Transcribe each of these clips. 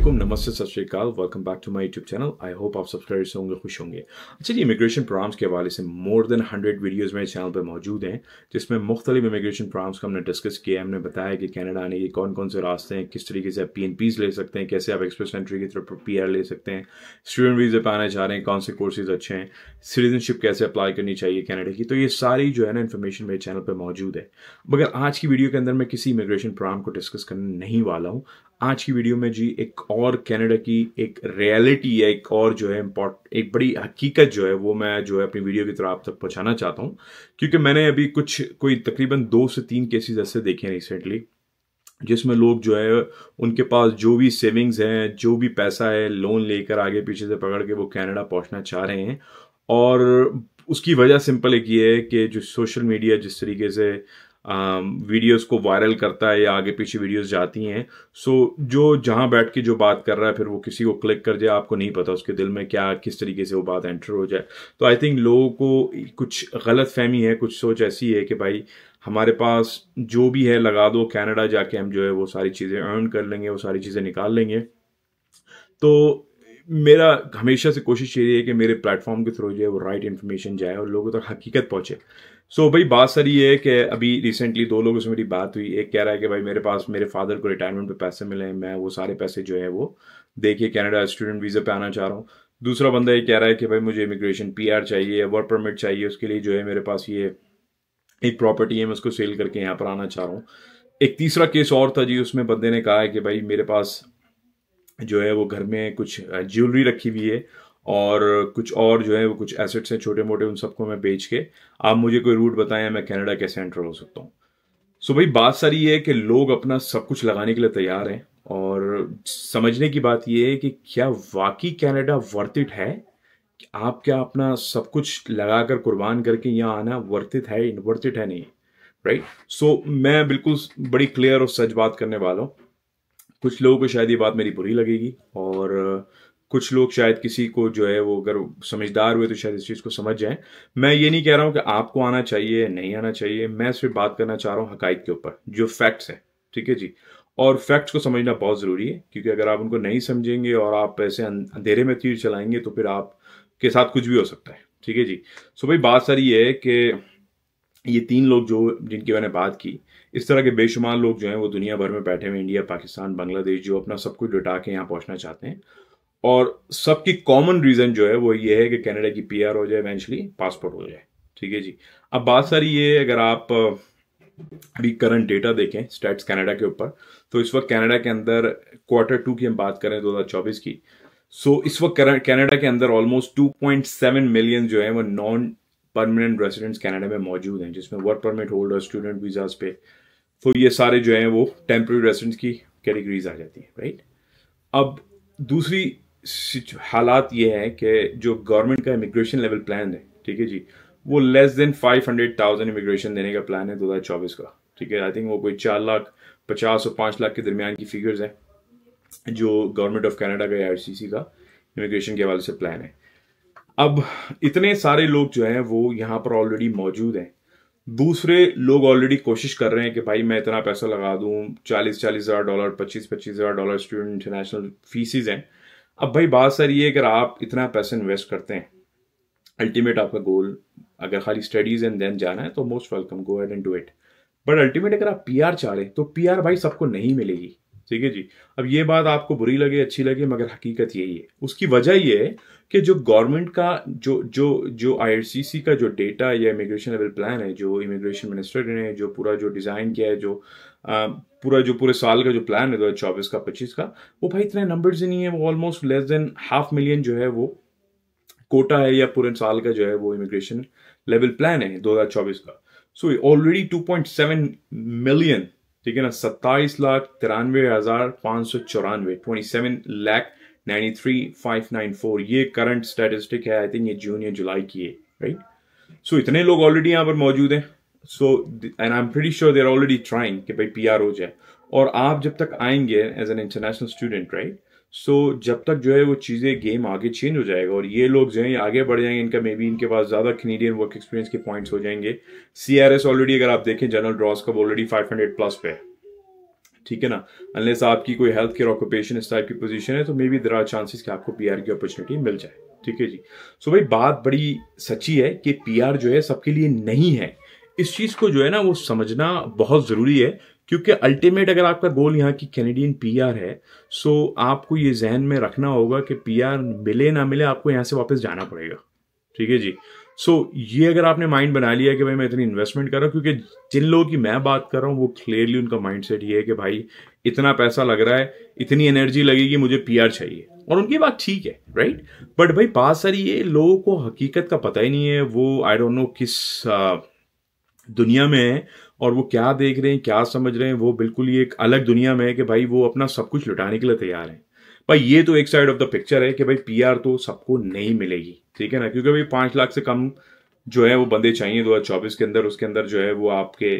वालेकुम नमस्ते सत श्रीकाल welcome back to my YouTube channel I hope आप सब्सक्राइबर से होंगे खुश होंगे अच्छा जी इमिग्रेशन प्रोग्राम्स के हवाले से मोर देन हंड्रेड वीडियोज़ मेरे चैनल पर मौजूद हैं जिसमें मुख्तलिफ इमिग्रेशन प्रोग्राम्स का हमने डिस्कस किया हमने बताया कि कैनेडा आने के कौन कौन से रास्ते हैं किस तरीके से आप पी एन पीज ले सकते हैं कैसे आप एक्सप्रेस एंट्री की तरफ पी आर ले सकते हैं स्टूडेंट वीज़े पर आना चाह रहे हैं कौन से कोर्सेज अच्छे हैं सिटीजनशिप कैसे अप्लाई करनी चाहिए कैनेडा की तो ये सारी जो है ना इन्फॉर्मेशन मेरे चैनल पर मौजूद है मगर आज की वीडियो के अंदर मैं किसी इमिग्रेशन प्रोग्राम को डिस्कस करने नहीं वाला हूँ आज की वीडियो में जी एक और कनाडा की एक रियलिटी या एक और जो है इम्पोर्ट एक बड़ी हकीकत जो है वो मैं जो है अपनी वीडियो की तरह आप तक पहुँचाना चाहता हूँ क्योंकि मैंने अभी कुछ कोई तकरीबन दो से तीन केसेस ऐसे देखे हैं रिसेंटली जिसमें लोग जो है उनके पास जो भी सेविंग्स हैं जो भी पैसा है लोन लेकर आगे पीछे से पकड़ के वो कैनेडा पहुंचना चाह रहे हैं और उसकी वजह सिंपल एक ये है कि जो सोशल मीडिया जिस तरीके से वीडियोस um, को वायरल करता है या आगे पीछे वीडियोस जाती हैं सो जो जहां बैठ के जो बात कर रहा है फिर वो किसी को क्लिक कर जाए आपको नहीं पता उसके दिल में क्या किस तरीके से वो बात एंटर हो जाए तो आई थिंक लोगों को कुछ गलत फहमी है कुछ सोच ऐसी है कि भाई हमारे पास जो भी है लगा दो कैनेडा जाके हम जो है वो सारी चीज़ें अर्न कर लेंगे वो सारी चीज़ें निकाल लेंगे तो मेरा हमेशा से कोशिश यही है कि मेरे प्लेटफॉर्म के थ्रू जो है वो राइट इन्फॉर्मेशन जाए और लोगों तक हकीकत पहुँचे सो so, भाई बात सर ये है कि अभी रिसेंटली दो लोगों से मेरी बात हुई एक कह रहा है कि भाई मेरे पास मेरे फादर को रिटायरमेंट पे पैसे मिले हैं मैं वो सारे पैसे जो है वो देखिए कनाडा स्टूडेंट वीज़ा पे आना चाह रहा हूँ दूसरा बंदा ये कह रहा है कि भाई मुझे इमिग्रेशन पीआर चाहिए वर्क परमिट चाहिए उसके लिए जो है मेरे पास ये एक प्रॉपर्टी है मैं उसको सेल करके यहाँ पर आना चाह रहा हूँ एक तीसरा केस और था जी उसमें बंदे ने कहा है कि भाई मेरे पास जो है वो घर में कुछ ज्वेलरी रखी हुई है और कुछ और जो है वो कुछ एसेट्स हैं छोटे मोटे उन सबको मैं बेच के आप मुझे कोई रूट बताएं मैं कनाडा कैसे एंटर हो सकता हूँ सो so भाई बात सारी ये है कि लोग अपना सब कुछ लगाने के लिए तैयार हैं और समझने की बात यह है कि क्या वाकई कनाडा वर्थ इट है आप क्या अपना सब कुछ लगा कर कुर्बान करके यहाँ आना वर्थ इट है वर्थ इट है नहीं राइट right? सो so, मैं बिल्कुल बड़ी क्लियर और सच बात करने वाला हूँ कुछ लोगों को शायद ये बात मेरी बुरी लगेगी और कुछ लोग शायद किसी को जो है वो अगर समझदार हुए तो शायद इस चीज़ को समझ जाएं मैं ये नहीं कह रहा हूँ कि आपको आना चाहिए नहीं आना चाहिए मैं सिर्फ बात करना चाह रहा हूँ हकाइक के ऊपर जो फैक्ट्स हैं ठीक है जी और फैक्ट्स को समझना बहुत ज़रूरी है क्योंकि अगर आप उनको नहीं समझेंगे और आप ऐसे अं-, अंधेरे में तीर चलाएंगे तो फिर आप के साथ कुछ भी हो सकता है ठीक है जी सो भाई बात सारी ये है कि ये तीन लोग जो जिनकी मैंने बात की इस तरह के बेशुमार लोग जो हैं वो दुनिया भर में बैठे हुए इंडिया पाकिस्तान बांग्लादेश जो अपना सब कुछ लुटा के यहाँ पहुँचना चाहते हैं और सबकी कॉमन रीजन जो है वो ये है कि कनाडा की पीआर हो जाए इवेंचुअली पासपोर्ट हो जाए ठीक है जी अब बात सारी ये अगर आप अभी करंट डेटा देखें स्टैट्स कनाडा के ऊपर तो इस वक्त कनाडा के अंदर क्वार्टर टू की हम बात करें 2024 की सो इस वक्त कनाडा के अंदर ऑलमोस्ट 2.7 मिलियन जो है वो नॉन परमानेंट रेसिडेंट्स कनाडा में मौजूद हैं जिसमें work permit holder student visas पे तो ये सारे जो हैं वो टेम्प्रेरी रेसिडेंट्स की कैटेगरीज आ जाती हैं राइट अब दूसरी हालात ये हैं कि जो गवर्नमेंट का इमिग्रेशन लेवल प्लान है ठीक है जी वो less than five hundred thousand immigration देने का प्लान है दो हज़ार चौबीस का ठीक है आई थिंक वो कोई चार लाख पचास और पांच लाख के दरमियान की फिगर्स हैं जो गवर्नमेंट ऑफ कनाडा का या सी का इमिग्रेशन के हवाले से प्लान है अब इतने सारे लोग जो हैं वो यहाँ पर ऑलरेडी मौजूद हैं दूसरे लोग ऑलरेडी कोशिश कर रहे हैं कि भाई मैं इतना पैसा लगा दू चालीस चालीस हज़ार डॉलर पच्चीस पच्चीस हज़ार डॉलर स्टूडेंट इंटरनेशनल फीसिस हैं अब भाई बात सर ये अगर आप इतना पैसा इन्वेस्ट करते हैं अल्टीमेट आपका गोल अगर खाली स्टडीज एंड देन जाना है तो most welcome go ahead and do it but ultimate अगर आप पी आर चाह रहे तो पी आर भाई सबको नहीं मिलेगी ठीक है जी अब ये बात आपको बुरी लगे अच्छी लगे मगर हकीकत यही है उसकी वजह ये है कि जो गवर्नमेंट का जो जो जो आईआरसीसी का जो डेटा या इमिग्रेशन लेवल प्लान है जो इमिग्रेशन मिनिस्टर ने जो पूरा जो डिज़ाइन किया है जो पूरा जो पूरे साल का जो प्लान है दो हज़ार चौबीस का पच्चीस का वो भाई इतने नंबर्स ही नहीं है वो almost less than half million जो है वो कोटा है या पूरे साल का जो है वो इमिग्रेशन लेवल प्लान है दो हजार चौबीस का so already two point seven million ठीक है ना सत्ताईस लाख तिरानवे हजार पांच सौ चौरानवे twenty seven lakh ninety three five nine four ये करंट स्टेटिस्टिक है आई थिंक ये जून या जुलाई की है राइट सो so, इतने लोग ऑलरेडी यहाँ पर मौजूद हैं so and I am pretty sure they are already trying कि भाई पी आर हो जाए और आप जब तक आएंगे as an international student right so जब तक जो है वो चीज़ें गेम आगे चेंज हो जाएगा और ये लोग जो है आगे बढ़ जाएंगे इनका मे बी इनके पास ज़्यादा कनेडियन वर्क एक्सपीरियंस के पॉइंट्स हो जाएंगे सी आर एस ऑलरेडी अगर आप देखें जनरल ड्रॉस का ऑलरेडी फाइव हंड्रेड प्लस पे है ठीक है ना अनलेस आपकी कोई हेल्थ केयर ऑक्यूपेशन इस टाइप की पोजिशन है तो may be there are chances कि आपको आर की अपॉर्चुनिटी मिल जाए ठीक है जी सो so भाई बात बड़ी सच्ची है कि पी आर जो है सबके लिए नहीं है इस चीज को जो है ना वो समझना बहुत जरूरी है क्योंकि अल्टीमेट अगर आपका गोल यहाँ की कैनेडियन पीआर है सो आपको ये जहन में रखना होगा कि पीआर मिले ना मिले आपको यहाँ से वापस जाना पड़ेगा ठीक है जी सो so, ये अगर आपने माइंड बना लिया कि भाई मैं इतनी इन्वेस्टमेंट कर रहा हूँ क्योंकि जिन लोगों की मैं बात कर रहा हूँ वो क्लियरली उनका माइंड सेट ये है कि भाई इतना पैसा लग रहा है इतनी एनर्जी लगेगी मुझे पीआर चाहिए और उनकी बात ठीक है राइट बट भाई बात सारी ये लोगों को हकीकत का पता ही नहीं है वो आई डोंट नो किस आ, uh, दुनिया में है और वो क्या देख रहे हैं क्या समझ रहे हैं वो बिल्कुल ही एक अलग दुनिया में है कि भाई वो अपना सब कुछ लुटाने के लिए तैयार है भाई ये तो एक साइड ऑफ द पिक्चर है कि भाई पीआर तो सबको नहीं मिलेगी ठीक है ना क्योंकि भाई पांच लाख से कम जो है वो बंदे चाहिए दो के अंदर उसके अंदर जो है वो आपके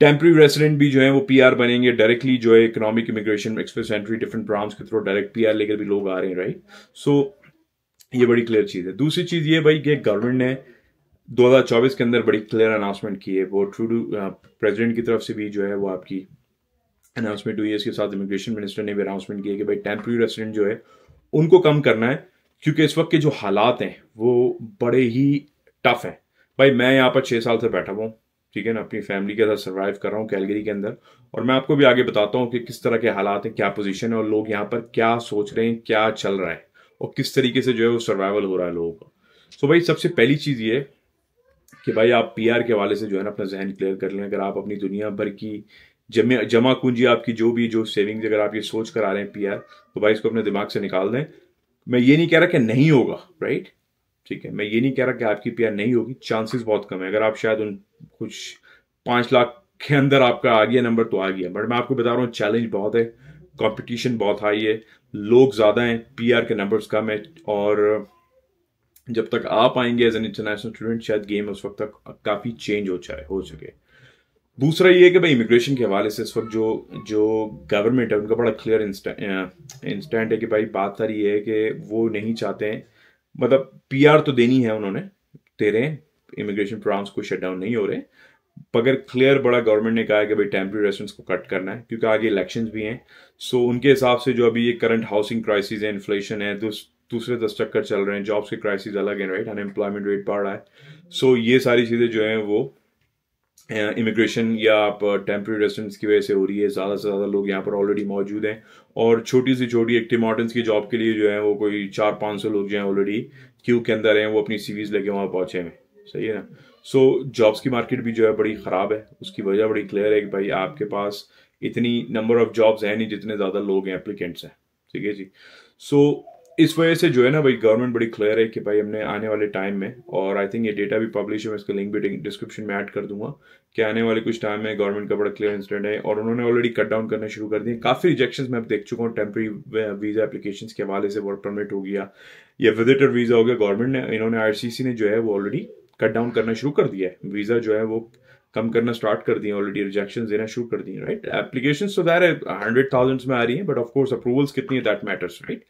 टेम्प्री रेसिडेंट भी जो है वो पीआर बनेंगे डायरेक्टली जो है economic immigration express entry different branch के थ्रू डायरेक्ट पीआर लेकर भी लोग आ रहे हैं राइट सो so, ये बड़ी क्लियर चीज़ है दूसरी चीज़ ये भाई कि गवर्नमेंट ने 2024 के अंदर बड़ी क्लियर अनाउंसमेंट की है वो ट्रूडू प्रेसिडेंट uh, की तरफ से भी जो है वो आपकी अनाउंसमेंट हुई है इसके साथ इमिग्रेशन मिनिस्टर ने भी अनाउंसमेंट किया कि भाई टेम्प्री रेसिडेंट जो है उनको कम करना है क्योंकि इस वक्त के जो हालात हैं वो बड़े ही टफ हैं भाई मैं यहाँ पर छः साल से बैठा हुआ हूँ ठीक है ना अपनी फैमिली के साथ सर्वाइव कर रहा हूँ कैलगरी के अंदर और मैं आपको भी आगे बताता हूँ कि किस तरह के हालात हैं क्या पोजीशन है और लोग यहाँ पर क्या सोच रहे हैं क्या चल रहा है और किस तरीके से जो है वो सर्वाइवल हो रहा है लोगों का सो भाई सबसे पहली चीज़ ये कि भाई आप पीआर के वाले से जो है ना अपना जहन क्लियर कर लें अगर आप अपनी दुनिया भर की जमे जमा कुंजी आपकी जो भी जो सेविंग्स अगर आप ये सोच कर आ रहे हैं पीआर तो भाई इसको अपने दिमाग से निकाल दें मैं ये नहीं कह रहा कि नहीं होगा राइट ठीक है मैं ये नहीं कह रहा कि आपकी पीआर नहीं होगी चांसेस बहुत कम है अगर आप शायद उन कुछ पाँच लाख के अंदर आपका आ गया नंबर तो आ गया बट मैं आपको बता रहा हूँ चैलेंज बहुत है कॉम्पिटिशन बहुत हाई है लोग ज़्यादा हैं पी के नंबर्स कम है और जब तक आप आएंगे एज एन इंटरनेशनल स्टूडेंट शायद गेम उस वक्त तक काफ़ी चेंज हो चाहे हो सके दूसरा ये है कि भाई इमिग्रेशन के हवाले से इस वक्त जो जो गवर्नमेंट है उनका बड़ा क्लियर इंस्टेंट है कि भाई बात सारी ये है कि वो नहीं चाहते हैं मतलब पीआर तो देनी है उन्होंने तेरे इमिग्रेशन प्रोग्राम्स को शट डाउन नहीं हो रहे मगर क्लियर बड़ा गवर्नमेंट ने कहा है कि भाई टेम्प्री रेस्टोरेंट्स को कट करना है क्योंकि आगे इलेक्शंस भी हैं सो उनके हिसाब से जो अभी ये करंट हाउसिंग क्राइसिस है इन्फ्लेशन है तो दूसरे दस चक्कर चल रहे हैं जॉब्स के क्राइसिस अलग हैं राइट अनएम्प्लॉयमेंट रेट बढ़ रहा है सो so, ये सारी चीज़ें जो हैं वो इमिग्रेशन uh, या आप टेम्प्रेरी uh, रेस्टोरेंट्स की वजह से हो रही है ज़्यादा से ज़्यादा लोग यहाँ पर ऑलरेडी मौजूद हैं और छोटी सी छोटी एक टिमॉटन्स की जॉब के लिए जो है वो कोई चार पाँच सौ लोग जो हैं ऑलरेडी क्यू के अंदर हैं वो अपनी सीवीज़ लेके वहाँ पहुँचे हैं सही है ना सो so, जॉब्स की मार्केट भी जो है बड़ी ख़राब है उसकी वजह बड़ी क्लियर है कि भाई आपके पास इतनी नंबर ऑफ़ जॉब्स हैं नहीं जितने ज़्यादा लोग हैं एप्लीकेंट्स हैं ठीक है जी सो so, इस वजह से जो है ना भाई गवर्नमेंट बड़ी क्लियर है कि भाई हमने आने वाले टाइम में और आई थिंक ये डेटा भी पब्लिश है मैं इसका लिंक भी डिस्क्रिप्शन में ऐड कर दूंगा कि आने वाले कुछ टाइम में गवर्नमेंट का बड़ा क्लियर इंसिडेंट है और उन्होंने ऑलरेडी कट डाउन करना शुरू कर दिए काफ़ी रिजेक्शन मैं देख चुका हूँ टेम्प्रेरी वीज़ा एप्लीकेशन के हवाले से वर्क परमिट हो गया या विजिटर वीज़ा हो गया गवर्नमेंट ने इन्होंने आर ने जो है वो ऑलरेडी कट डाउन करना शुरू कर दिया है वीज़ा जो है वो कम करना स्टार्ट कर दिए ऑलरेडी रिजेक्शन देना शुरू कर दिए राइट एप्लीकेशन तो है हंड्रेड थाउजेंड्स में आ रही है बट ऑफकोर्स अप्रूवल्स कितनी है दैट मैटर्स राइट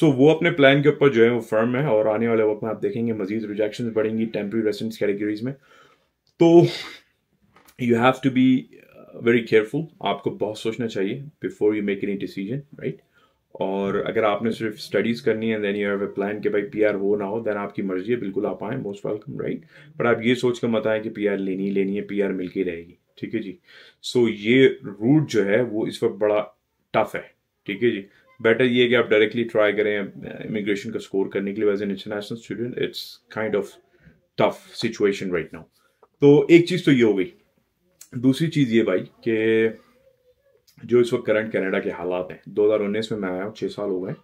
सो वो अपने प्लान के ऊपर जो है वो फर्म है और आने वाले वक्त में आप देखेंगे मजीद रिजेक्शन बढ़ेंगी टेम्प्री रेसिडेंस कैटेगरीज में तो you have to be very careful आपको बहुत सोचना चाहिए before you make any decision right और अगर आपने सिर्फ स्टडीज़ करनी है then you have a plan कि भाई पीआर हो ना हो देन आपकी मर्जी है बिल्कुल आप आएँ मोस्ट वेलकम राइट बट आप ये सोच कर मत आए कि पीआर लेनी लेनी है पीआर मिल के रहेगी ठीक है जी सो so, ये रूट जो है वो इस वक्त बड़ा टफ है ठीक है जी बेटर ये कि आप डायरेक्टली ट्राई करें इमिग्रेशन का स्कोर करने के लिए as an international student it's kind of tough situation right now तो एक चीज़ तो ये हो गई दूसरी चीज़ ये भाई कि जो इस वक्त करंट कनाडा के हालात हैं 2019 में मैं आया हूँ छः साल हो गए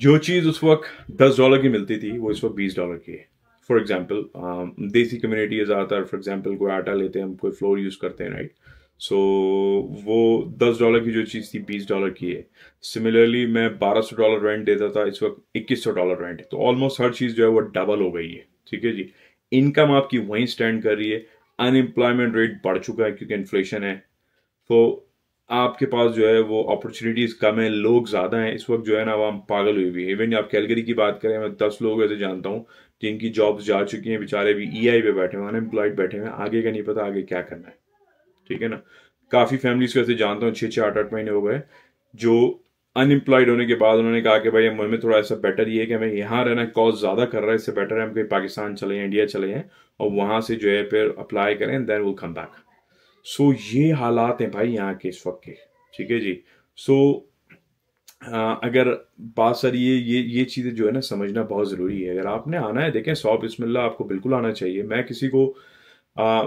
जो चीज़ उस वक्त दस डॉलर की मिलती थी वो इस वक्त बीस डॉलर की है for example um, desi community है ज़्यादातर फॉर एग्जाम्पल कोई आटा लेते हैं हम कोई फ्लोर यूज़ करते हैं राइट सो so, वो दस डॉलर की जो चीज़ थी बीस डॉलर की है सिमिलरली मैं बारह सौ डॉलर रेंट देता था इस वक्त इक्कीस सौ डॉलर रेंट है तो ऑलमोस्ट हर चीज़ जो है वो डबल हो गई है ठीक है जी इनकम आपकी वहीं स्टैंड कर रही है अनएम्प्लॉयमेंट रेट बढ़ चुका है क्योंकि इन्फ्लेशन है तो आपके पास जो है वो अपॉर्चुनिटीज़ कम है लोग ज़्यादा हैं इस वक्त जो है ना आवाम पागल हुई हुई है इवन आप कैलगरी की बात करें मैं दस लोग ऐसे जानता हूँ जिनकी जॉब्स जा चुकी हैं बेचारे भी ई e आई पे बैठे हुए अनएम्प्लॉयड बैठे हुए हैं आगे का नहीं पता आगे क्या करना है ठीक है ना काफ़ी फैमिलीज को ऐसे जानता हूँ छः छः आठ आठ महीने हो गए जो अनएम्प्लॉयड होने के बाद उन्होंने कहा कि भाई हमें थोड़ा ऐसा बेटर ये है कि हमें यहाँ रहना कॉज ज़्यादा कर रहा है इससे बेटर है हम कहीं पाकिस्तान चले जाएँ इंडिया चले हैं और वहां से जो है फिर अप्लाई करें देन वो कम बैक सो ये हालात हैं भाई यहाँ के इस वक्त के ठीक है जी सो अगर बात सर ये ये ये चीज़ें जो है ना समझना बहुत ज़रूरी है अगर आपने आना है देखें सौ बिस्मिल्ला आपको बिल्कुल आना चाहिए मैं किसी को आ,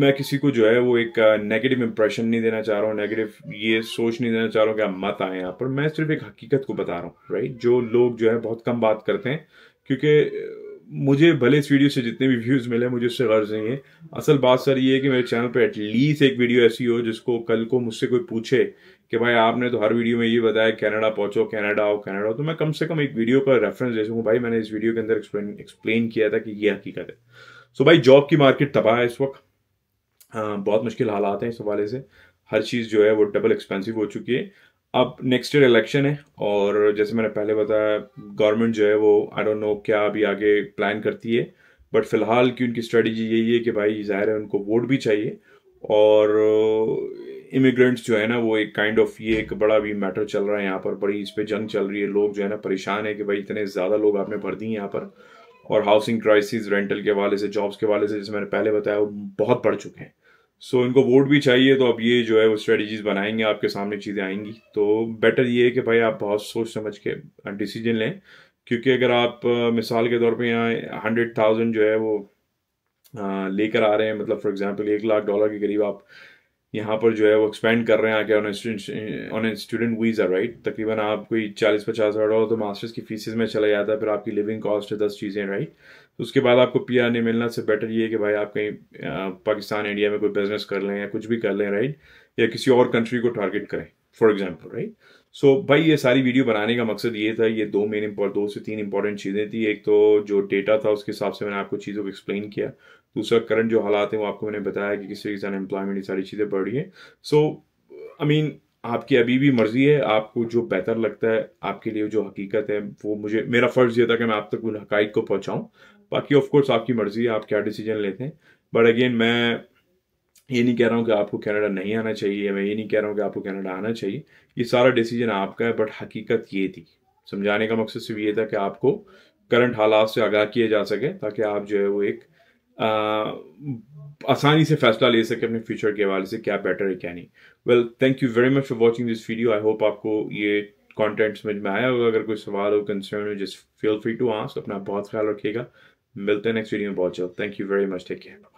मैं किसी को जो है वो एक नेगेटिव इंप्रेशन नहीं देना चाह रहा हूँ नेगेटिव ये सोच नहीं देना चाह रहा हूँ कि आप मत आए यहाँ पर मैं सिर्फ एक हकीकत को बता रहा हूँ राइट जो लोग जो है बहुत कम बात करते हैं क्योंकि मुझे भले इस वीडियो से जितने भी व्यूज़ मिले मुझे उससे गर्ज नहीं है असल बात सर ये है कि मेरे चैनल पर एटलीस्ट एक वीडियो ऐसी हो जिसको कल को मुझसे कोई पूछे कि भाई आपने तो हर वीडियो में ये बताया कनाडा पहुंचो कनाडा आओ कनाडा तो मैं कम से कम एक वीडियो का रेफरेंस दे सकूँ भाई मैंने इस वीडियो के अंदर एक्सप्लेन एक्सप्लेन किया था कि ये हकीकत है सो भाई जॉब की मार्केट तबाह है इस वक्त हाँ, बहुत मुश्किल हालात हैं इस हवाले से हर चीज़ जो है वो डबल एक्सपेंसिव हो चुकी है अब नेक्स्ट ईयर इलेक्शन है और जैसे मैंने पहले बताया गवर्नमेंट जो है वो आई डोंट नो क्या अभी आगे प्लान करती है बट फिलहाल की उनकी स्ट्रेटजी यही है कि भाई जाहिर है उनको वोट भी चाहिए और इमिग्रेंट्स uh, जो है ना वो एक काइंड ऑफ ये एक बड़ा भी मैटर चल रहा है यहाँ पर बड़ी इस पर जंग चल रही है लोग जो है ना परेशान है कि भाई इतने ज़्यादा लोग आपने भर दिए यहाँ पर और हाउसिंग क्राइसिस रेंटल के वाले से जॉब्स के वाले से जैसे मैंने पहले बताया वो बहुत बढ़ चुके हैं सो इनको वोट भी चाहिए तो अब ये जो है वो स्ट्रेटजीज बनाएंगे आपके सामने चीज़ें आएंगी तो बेटर ये है कि भाई आप बहुत सोच समझ के डिसीजन लें क्योंकि अगर आप मिसाल के तौर पे यहाँ हंड्रेड थाउजेंड जो है वो लेकर आ रहे हैं मतलब फॉर एग्जांपल एक लाख डॉलर के करीब आप यहाँ पर जो है वो एक्सपेंड कर रहे हैं आके on on student visa right तकरीबन आप कोई चालीस पचास हज़ार डॉलर तो मास्टर्स की फीस में चला जाता है फिर आपकी लिविंग कॉस्ट है दस चीज़ें राइट तो उसके बाद आपको पी आर नहीं मिलना से बेटर ये है कि भाई आप कहीं पाकिस्तान इंडिया में कोई बिजनेस कर लें या कुछ भी कर लें राइट या किसी और कंट्री को टारगेट करें फॉर एग्जाम्पल राइट सो भाई ये सारी वीडियो बनाने का मकसद ये था ये दो मेन दो से तीन इंपॉर्टेंट चीज़ें थी एक तो जो डेटा था उसके हिसाब से मैंने आपको चीज़ों को एक्सप्लेन किया दूसरा करंट जो हालात है वो आपको मैंने बताया कि किस तरीके से अनएम्प्लॉयमेंट ये सारी चीज़ें बढ़ रही हैं सो आई मीन आपकी अभी भी मर्जी है आपको जो बेहतर लगता है आपके लिए जो हकीकत है वो मुझे मेरा फ़र्ज़ ये था कि मैं आप तक उन हकाइक को पहुँचाऊँ बाकी ऑफकोर्स आपकी मर्जी है आप क्या डिसीजन लेते हैं बट अगेन मैं ये नहीं कह रहा हूँ कि आपको कनाडा नहीं आना चाहिए मैं ये नहीं कह रहा हूँ कि आपको कनाडा आना चाहिए ये सारा डिसीजन आपका है बट हकीकत ये थी समझाने का मकसद सिर्फ ये था कि आपको करंट हालात से आगाह किया जा सके ताकि आप जो है वो एक आसानी से फैसला ले सके अपने फ्यूचर के हवाले से क्या बेटर है क्या नहीं well thank you very much for watching this video I hope आपको ये कॉन्टेंट समझ में आया होगा अगर कोई सवाल हो कंसर्न हो जस्ट फील फ्री टू आंस अपना बहुत ख्याल रखिएगा मिलते हैं नेक्स्ट वीडियो में बहुत जल्द thank you very much take care